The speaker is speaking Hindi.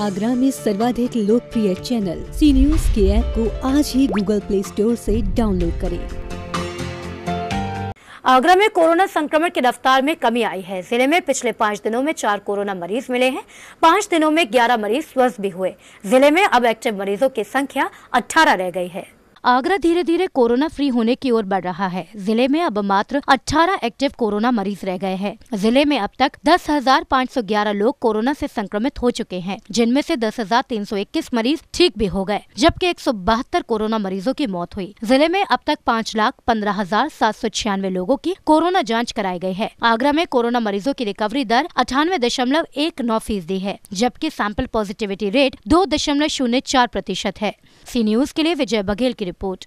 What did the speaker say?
आगरा में सर्वाधिक लोकप्रिय चैनल सी न्यूज के ऐप को आज ही गूगल प्ले स्टोर से डाउनलोड करें आगरा में कोरोना संक्रमण की रफ्तार में कमी आई है जिले में पिछले पाँच दिनों में चार कोरोना मरीज मिले हैं पाँच दिनों में ग्यारह मरीज स्वस्थ भी हुए जिले में अब एक्टिव मरीजों की संख्या अठारह रह गई है आगरा धीरे धीरे कोरोना फ्री होने की ओर बढ़ रहा है जिले में अब मात्र 18 एक्टिव कोरोना मरीज रह गए हैं जिले में अब तक दस लोग कोरोना से संक्रमित हो चुके हैं जिनमें से 10,321 मरीज ठीक भी हो गए जबकि एक कोरोना मरीजों की मौत हुई जिले में अब तक पाँच लाख पंद्रह हजार सात सौ छियानवे लोगों की कोरोना जाँच कराई गयी है आगरा में कोरोना मरीजों की रिकवरी दर अठानवे दशमलव एक नौ फीसदी है जबकि सैंपल पॉजिटिविटी रेट दो दशमलव शून्य चार प्रतिशत है सी न्यूज के लिए विजय बघेल की Angebot